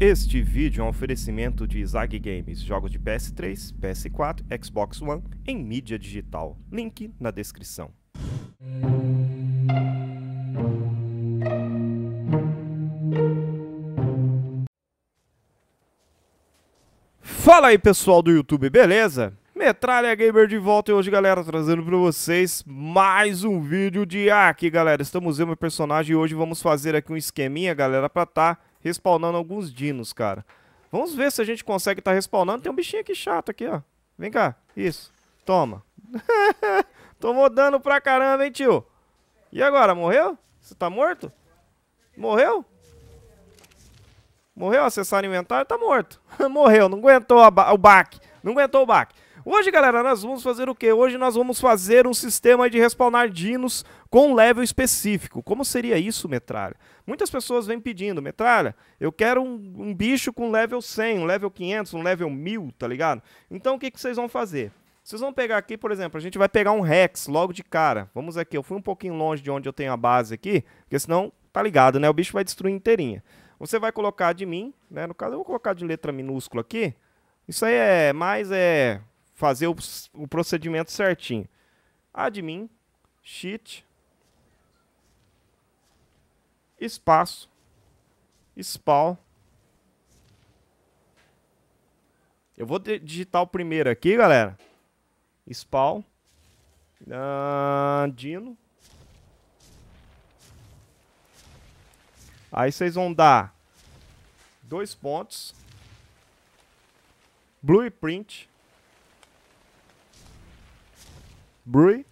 Este vídeo é um oferecimento de Zag Games, jogos de PS3, PS4, Xbox One em mídia digital. Link na descrição. Fala aí pessoal do YouTube, beleza? Metralha Gamer de volta e hoje, galera, trazendo para vocês mais um vídeo de Aqui, galera. Estamos vendo meu personagem e hoje vamos fazer aqui um esqueminha, galera, para estar tá respawnando alguns dinos, cara. Vamos ver se a gente consegue estar tá respawnando. Tem um bichinho aqui chato aqui, ó. Vem cá. Isso. Toma. Tomou dano pra caramba, hein, tio? E agora? Morreu? Você tá morto? Morreu? Morreu? Acessar inventário? Tá morto. Morreu. Não aguentou ba o baque. Não aguentou o baque. Hoje, galera, nós vamos fazer o quê? Hoje nós vamos fazer um sistema de respawnar dinos com um level específico. Como seria isso, Metralha? Muitas pessoas vêm pedindo, Metralha, eu quero um, um bicho com level 100, um level 500, um level 1000, tá ligado? Então, o que, que vocês vão fazer? Vocês vão pegar aqui, por exemplo, a gente vai pegar um Rex logo de cara. Vamos aqui, eu fui um pouquinho longe de onde eu tenho a base aqui, porque senão, tá ligado, né? O bicho vai destruir inteirinha. Você vai colocar de mim, né? No caso, eu vou colocar de letra minúscula aqui. Isso aí é mais, é fazer o, o procedimento certinho. Admin, sheet, espaço, spawn. Eu vou digitar o primeiro aqui, galera. Spawn. Uh, Dino. Aí vocês vão dar dois pontos. Blueprint. Brew.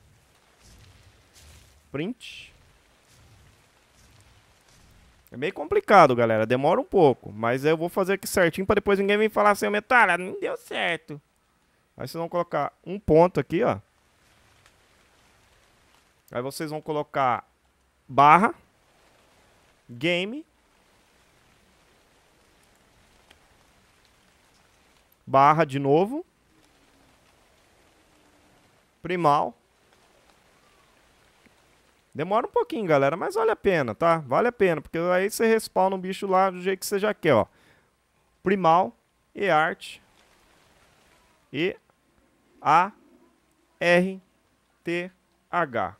Print. É meio complicado, galera. Demora um pouco. Mas eu vou fazer aqui certinho pra depois ninguém vir falar assim, Metalha, não deu certo. Aí vocês vão colocar um ponto aqui, ó. Aí vocês vão colocar barra, game, barra de novo, primal. Demora um pouquinho, galera, mas vale a pena, tá? Vale a pena, porque aí você respawna o um bicho lá do jeito que você já quer, ó. Primal, e arte, e a r t h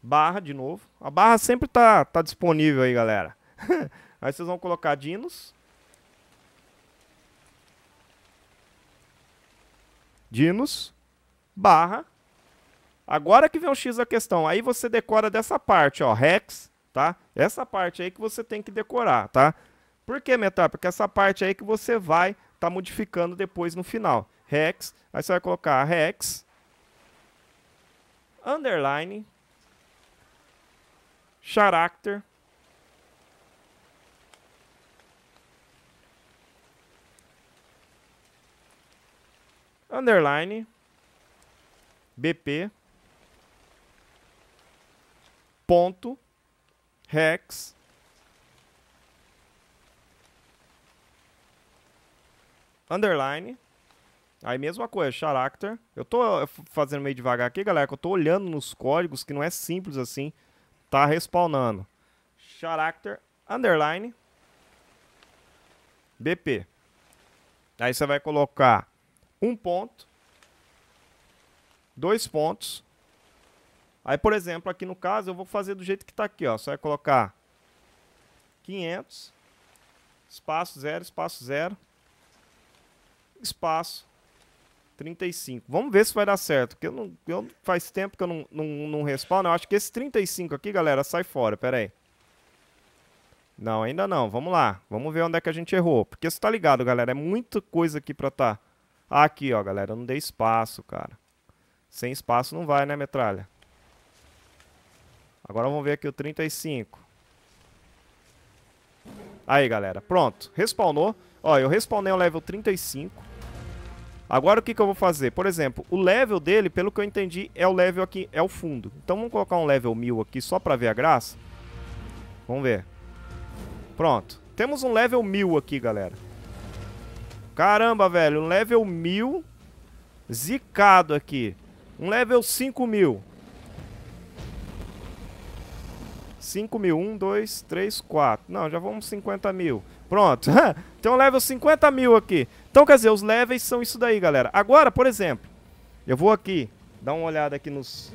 barra de novo. A barra sempre tá, tá disponível aí, galera. aí vocês vão colocar dinos. Dinos barra. Agora que vem o X da questão, aí você decora dessa parte, ó, rex, tá? Essa parte aí que você tem que decorar, tá? Por que, metade? Porque essa parte aí que você vai estar tá modificando depois no final. Rex, aí você vai colocar rex, underline, character, underline, bp ponto rex underline Aí mesma coisa, character. Eu tô eh, fazendo meio devagar aqui, galera, que eu tô olhando nos códigos que não é simples assim. Tá respawnando. Character underline BP. Aí você vai colocar um ponto dois pontos. Aí, por exemplo, aqui no caso, eu vou fazer do jeito que está aqui, ó. Só é colocar 500, espaço 0, espaço 0, espaço 35. Vamos ver se vai dar certo, porque eu não, eu, faz tempo que eu não, não, não Eu acho que esse 35 aqui, galera, sai fora, pera aí. Não, ainda não. Vamos lá. Vamos ver onde é que a gente errou. Porque você tá ligado, galera. É muita coisa aqui para tá... Ah, aqui, ó, galera. Eu não dei espaço, cara. Sem espaço não vai, né, metralha? Agora vamos ver aqui o 35. Aí, galera. Pronto. Respawnou. Ó, eu respawnei o level 35. Agora o que, que eu vou fazer? Por exemplo, o level dele, pelo que eu entendi, é o level aqui, é o fundo. Então vamos colocar um level 1000 aqui só pra ver a graça. Vamos ver. Pronto. Temos um level 1000 aqui, galera. Caramba, velho. Um level 1000 zicado aqui. Um level 5 mil. 5 mil. 1, 2, 3, 4. Não, já vamos 50 mil. Pronto. Tem um level 50 mil aqui. Então, quer dizer, os levels são isso daí, galera. Agora, por exemplo, eu vou aqui, dar uma olhada aqui nos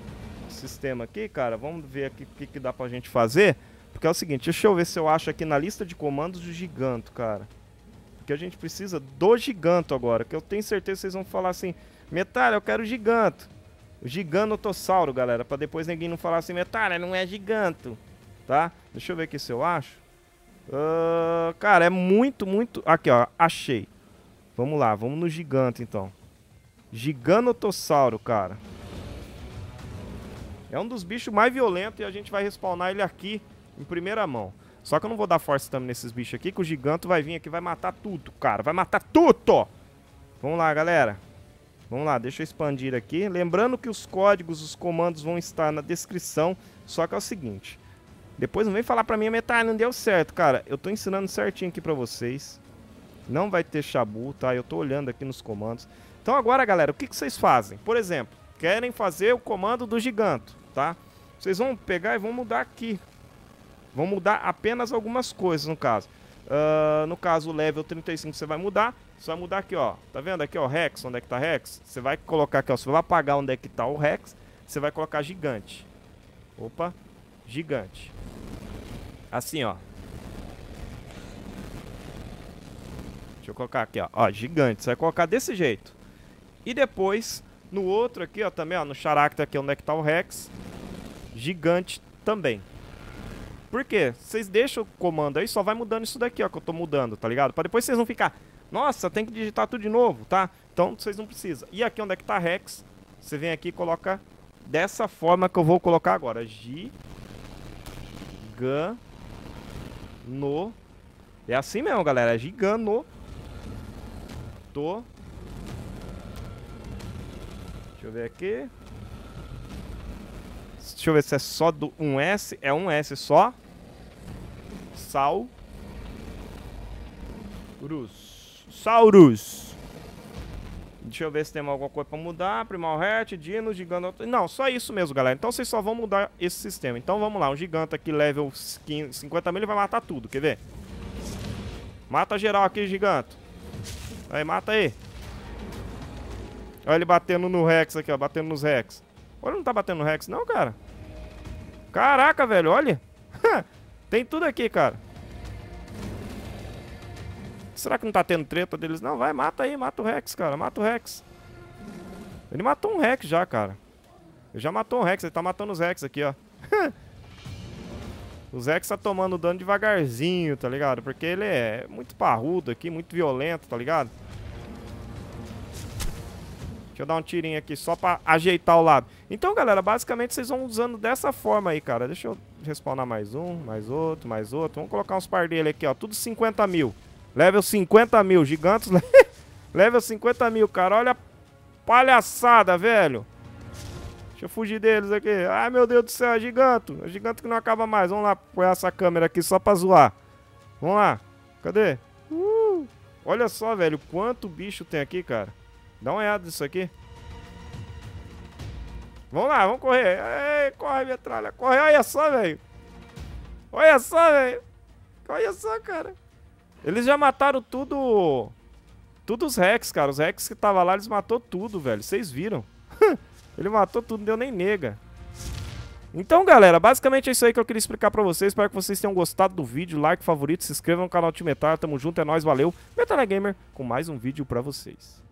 sistema aqui, cara. Vamos ver aqui o que, que dá pra gente fazer. Porque é o seguinte, deixa eu ver se eu acho aqui na lista de comandos o giganto, cara. Porque a gente precisa do giganto agora. Que eu tenho certeza que vocês vão falar assim, Metal, eu quero giganto. O giganotossauro, galera, pra depois ninguém não falar assim, Metalha, não é giganto, tá? Deixa eu ver aqui se eu acho. Uh, cara, é muito, muito... Aqui, ó, achei. Vamos lá, vamos no gigante, então. Giganotossauro, cara. É um dos bichos mais violentos e a gente vai respawnar ele aqui em primeira mão. Só que eu não vou dar força também nesses bichos aqui, que o giganto vai vir aqui vai matar tudo, cara. Vai matar tudo! Vamos lá, galera. Vamos lá, deixa eu expandir aqui. Lembrando que os códigos, os comandos vão estar na descrição, só que é o seguinte. Depois não vem falar pra mim, a metade, não deu certo, cara. Eu tô ensinando certinho aqui pra vocês. Não vai ter chabu, tá? Eu tô olhando aqui nos comandos. Então agora, galera, o que, que vocês fazem? Por exemplo, querem fazer o comando do giganto, tá? Vocês vão pegar e vão mudar aqui. Vão mudar apenas algumas coisas, no caso. Uh, no caso, level 35 você vai mudar. Você vai mudar aqui, ó. Tá vendo aqui, ó, Rex? Onde é que tá Rex? Você vai colocar aqui, ó. Você vai apagar onde é que tá o Rex. Você vai colocar gigante. Opa, gigante. Assim, ó. Deixa eu colocar aqui, ó. Ó, gigante. Você vai colocar desse jeito. E depois, no outro aqui, ó, também, ó. No character aqui, onde é que tá o Rex. Gigante também. Por quê? Vocês deixam o comando aí, só vai mudando isso daqui, ó, que eu tô mudando, tá ligado? Pra depois vocês não ficar, nossa, tem que digitar tudo de novo, tá? Então vocês não precisam. E aqui onde é que tá Rex, você vem aqui e coloca dessa forma que eu vou colocar agora. G, gan, no. É assim mesmo, galera. É gigano. Tô. Deixa eu ver aqui. Deixa eu ver se é só do 1S. É 1S só. Sal. Urus. Saurus. Deixa eu ver se tem alguma coisa pra mudar. Primal Hat, Dino, Gigante... Não, só isso mesmo, galera. Então vocês só vão mudar esse sistema. Então vamos lá. Um Gigante aqui, level 50 mil, ele vai matar tudo. Quer ver? Mata geral aqui, Gigante. Aí, mata aí. Olha ele batendo no Rex aqui, ó. Batendo nos Rex. Olha, não tá batendo no Rex não, cara. Caraca, velho, olha. Tem tudo aqui, cara. Será que não tá tendo treta deles? Não, vai, mata aí, mata o Rex, cara. Mata o Rex. Ele matou um Rex já, cara. Ele já matou um Rex, ele tá matando os Rex aqui, ó. os Rex tá tomando dano devagarzinho, tá ligado? Porque ele é muito parrudo aqui, muito violento, tá ligado? Deixa eu dar um tirinho aqui só pra ajeitar o lado. Então, galera, basicamente vocês vão usando dessa forma aí, cara. Deixa eu respawnar mais um, mais outro, mais outro. Vamos colocar uns par dele aqui, ó. Tudo 50 mil. Level 50 mil. Gigantes, né? level 50 mil, cara. Olha a palhaçada, velho. Deixa eu fugir deles aqui. Ai, meu Deus do céu, é gigante. É gigante que não acaba mais. Vamos lá pôr essa câmera aqui só pra zoar. Vamos lá. Cadê? Uh, olha só, velho, quanto bicho tem aqui, cara. Dá uma olhada nisso aqui. Vamos lá, vamos correr. Ei, corre, metralha, corre. Olha só, velho. Olha só, velho. Olha só, cara. Eles já mataram tudo... Tudo os Rex, cara. Os Rex que tava lá, eles matou tudo, velho. Vocês viram. Ele matou tudo, não deu nem nega. Então, galera, basicamente é isso aí que eu queria explicar pra vocês. Espero que vocês tenham gostado do vídeo. Like, favorito, se inscreva no canal Timetar. Tamo junto, é nóis, valeu. Gamer com mais um vídeo pra vocês.